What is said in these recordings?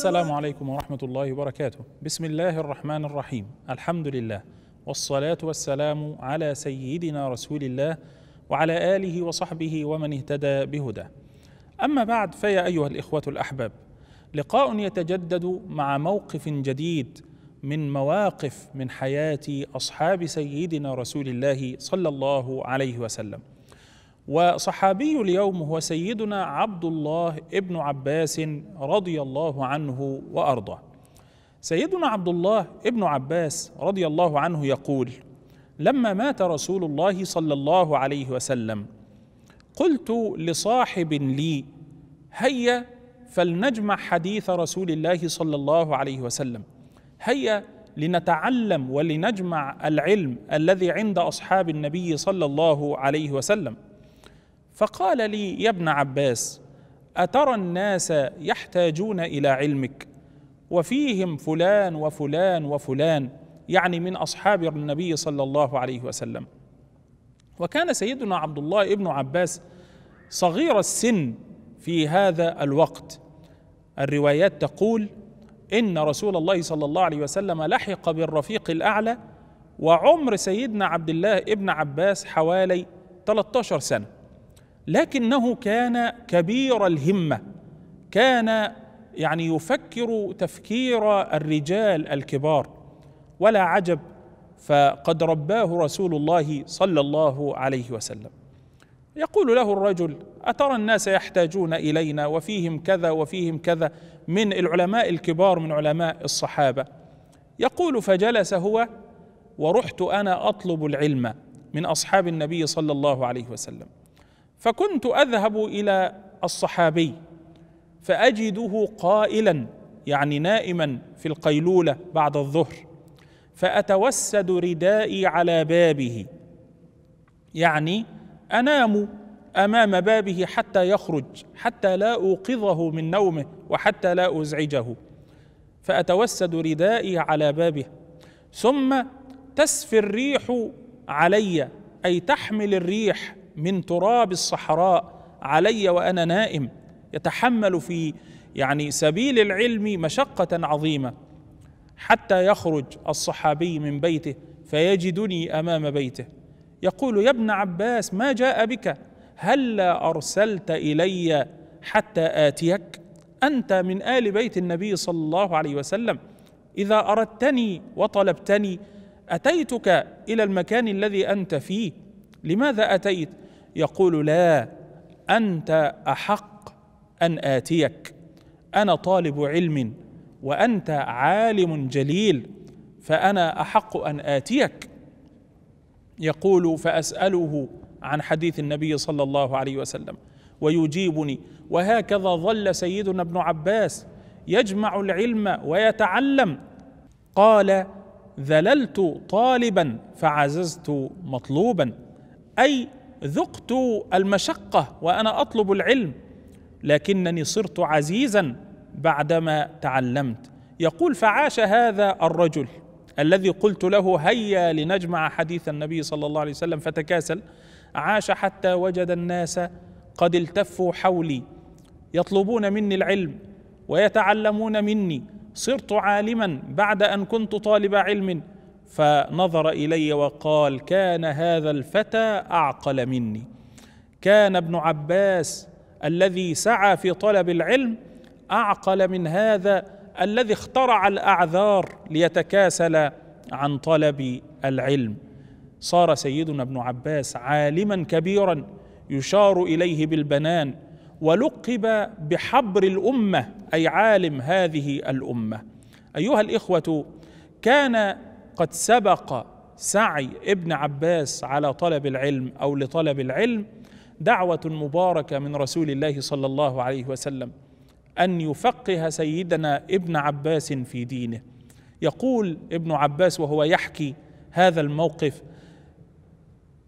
السلام عليكم ورحمة الله وبركاته بسم الله الرحمن الرحيم الحمد لله والصلاة والسلام على سيدنا رسول الله وعلى آله وصحبه ومن اهتدى بهداه أما بعد فيا أيها الإخوة الأحباب لقاء يتجدد مع موقف جديد من مواقف من حياة أصحاب سيدنا رسول الله صلى الله عليه وسلم وصحابي اليوم هو سيدنا عبد الله ابن عباس رضي الله عنه وارضاه سيدنا عبد الله ابن عباس رضي الله عنه يقول لما مات رسول الله صلى الله عليه وسلم قلت لصاحب لي هيا فلنجمع حديث رسول الله صلى الله عليه وسلم هيا لنتعلم ولنجمع العلم الذي عند اصحاب النبي صلى الله عليه وسلم فقال لي يا ابن عباس اترى الناس يحتاجون الى علمك وفيهم فلان وفلان وفلان يعني من اصحاب النبي صلى الله عليه وسلم وكان سيدنا عبد الله ابن عباس صغير السن في هذا الوقت الروايات تقول ان رسول الله صلى الله عليه وسلم لحق بالرفيق الاعلى وعمر سيدنا عبد الله ابن عباس حوالي 13 سنه لكنه كان كبير الهمه كان يعني يفكر تفكير الرجال الكبار ولا عجب فقد رباه رسول الله صلى الله عليه وسلم يقول له الرجل اترى الناس يحتاجون الينا وفيهم كذا وفيهم كذا من العلماء الكبار من علماء الصحابه يقول فجلس هو ورحت انا اطلب العلم من اصحاب النبي صلى الله عليه وسلم فكنت اذهب الى الصحابي فاجده قائلا يعني نائما في القيلوله بعد الظهر فاتوسد ردائي على بابه يعني انام امام بابه حتى يخرج حتى لا اوقظه من نومه وحتى لا ازعجه فاتوسد ردائي على بابه ثم تسفي الريح علي اي تحمل الريح من تراب الصحراء علي وانا نائم يتحمل في يعني سبيل العلم مشقه عظيمه حتى يخرج الصحابي من بيته فيجدني امام بيته يقول يا ابن عباس ما جاء بك هلا ارسلت الي حتى اتيك انت من ال بيت النبي صلى الله عليه وسلم اذا اردتني وطلبتني اتيتك الى المكان الذي انت فيه لماذا اتيت يقول لا انت احق ان اتيك انا طالب علم وانت عالم جليل فانا احق ان اتيك يقول فاساله عن حديث النبي صلى الله عليه وسلم ويجيبني وهكذا ظل سيدنا ابن عباس يجمع العلم ويتعلم قال ذللت طالبا فعززت مطلوبا اي ذقت المشقه وانا اطلب العلم لكنني صرت عزيزا بعدما تعلمت يقول فعاش هذا الرجل الذي قلت له هيا لنجمع حديث النبي صلى الله عليه وسلم فتكاسل عاش حتى وجد الناس قد التفوا حولي يطلبون مني العلم ويتعلمون مني صرت عالما بعد ان كنت طالب علم فنظر الي وقال كان هذا الفتى اعقل مني كان ابن عباس الذي سعى في طلب العلم اعقل من هذا الذي اخترع الاعذار ليتكاسل عن طلب العلم صار سيدنا ابن عباس عالما كبيرا يشار اليه بالبنان ولقب بحبر الامه اي عالم هذه الامه ايها الاخوه كان قد سبق سعي ابن عباس على طلب العلم او لطلب العلم دعوه مباركه من رسول الله صلى الله عليه وسلم ان يفقه سيدنا ابن عباس في دينه يقول ابن عباس وهو يحكي هذا الموقف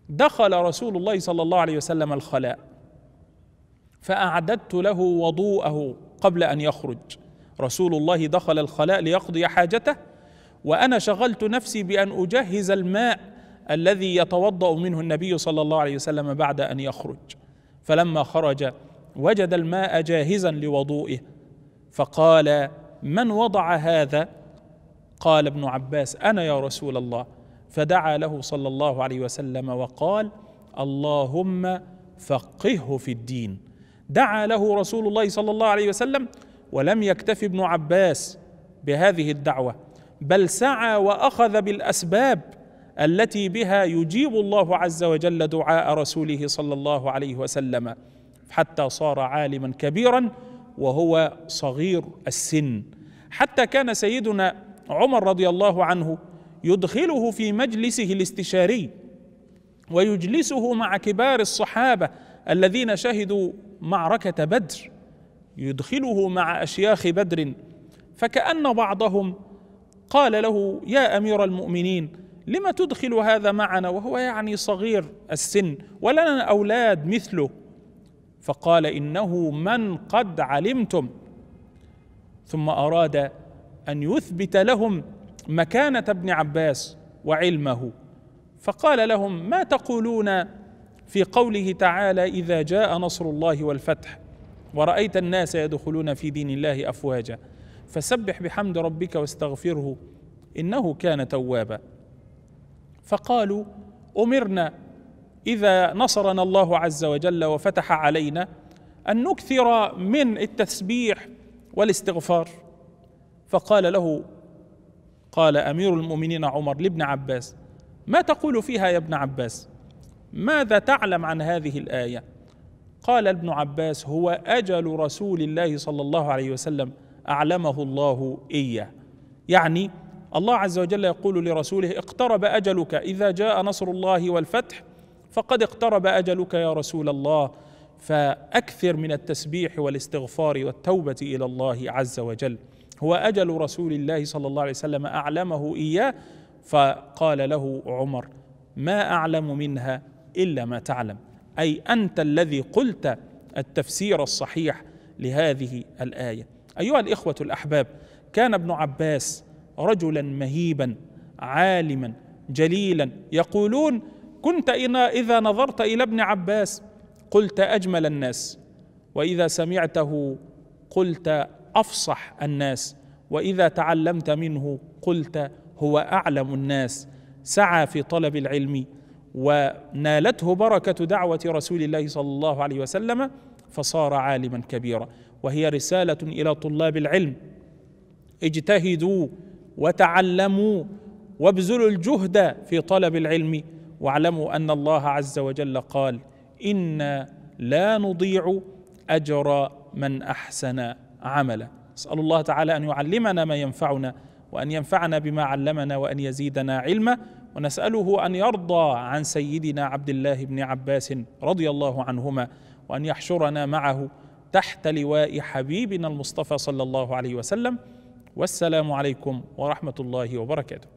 دخل رسول الله صلى الله عليه وسلم الخلاء فاعددت له وضوءه قبل ان يخرج رسول الله دخل الخلاء ليقضي حاجته وانا شغلت نفسي بان اجهز الماء الذي يتوضا منه النبي صلى الله عليه وسلم بعد ان يخرج فلما خرج وجد الماء جاهزا لوضوئه فقال من وضع هذا قال ابن عباس انا يا رسول الله فدعا له صلى الله عليه وسلم وقال اللهم فقهه في الدين دعا له رسول الله صلى الله عليه وسلم ولم يكتف ابن عباس بهذه الدعوه بل سعى واخذ بالاسباب التي بها يجيب الله عز وجل دعاء رسوله صلى الله عليه وسلم حتى صار عالما كبيرا وهو صغير السن حتى كان سيدنا عمر رضي الله عنه يدخله في مجلسه الاستشاري ويجلسه مع كبار الصحابه الذين شهدوا معركه بدر يدخله مع اشياخ بدر فكان بعضهم قال له يا امير المؤمنين لم تدخل هذا معنا وهو يعني صغير السن ولنا اولاد مثله فقال انه من قد علمتم ثم اراد ان يثبت لهم مكانه ابن عباس وعلمه فقال لهم ما تقولون في قوله تعالى اذا جاء نصر الله والفتح ورايت الناس يدخلون في دين الله افواجا فسبح بحمد ربك واستغفره انه كان توابا فقالوا امرنا اذا نصرنا الله عز وجل وفتح علينا ان نكثر من التسبيح والاستغفار فقال له قال امير المؤمنين عمر لابن عباس ما تقول فيها يا ابن عباس ماذا تعلم عن هذه الايه قال ابن عباس هو اجل رسول الله صلى الله عليه وسلم اعلمه الله اياه يعني الله عز وجل يقول لرسوله اقترب اجلك اذا جاء نصر الله والفتح فقد اقترب اجلك يا رسول الله فاكثر من التسبيح والاستغفار والتوبه الى الله عز وجل هو اجل رسول الله صلى الله عليه وسلم اعلمه اياه فقال له عمر ما اعلم منها الا ما تعلم اي انت الذي قلت التفسير الصحيح لهذه الايه ايها الاخوه الاحباب كان ابن عباس رجلا مهيبا عالما جليلا يقولون كنت اذا نظرت الى ابن عباس قلت اجمل الناس واذا سمعته قلت افصح الناس واذا تعلمت منه قلت هو اعلم الناس سعى في طلب العلم ونالته بركه دعوه رسول الله صلى الله عليه وسلم فصار عالما كبيرا وهي رساله الى طلاب العلم اجتهدوا وتعلموا وابذلوا الجهد في طلب العلم واعلموا ان الله عز وجل قال انا لا نضيع اجر من احسن عملا اسال الله تعالى ان يعلمنا ما ينفعنا وان ينفعنا بما علمنا وان يزيدنا علما ونساله ان يرضى عن سيدنا عبد الله بن عباس رضي الله عنهما وان يحشرنا معه تحت لواء حبيبنا المصطفى صلى الله عليه وسلم والسلام عليكم ورحمه الله وبركاته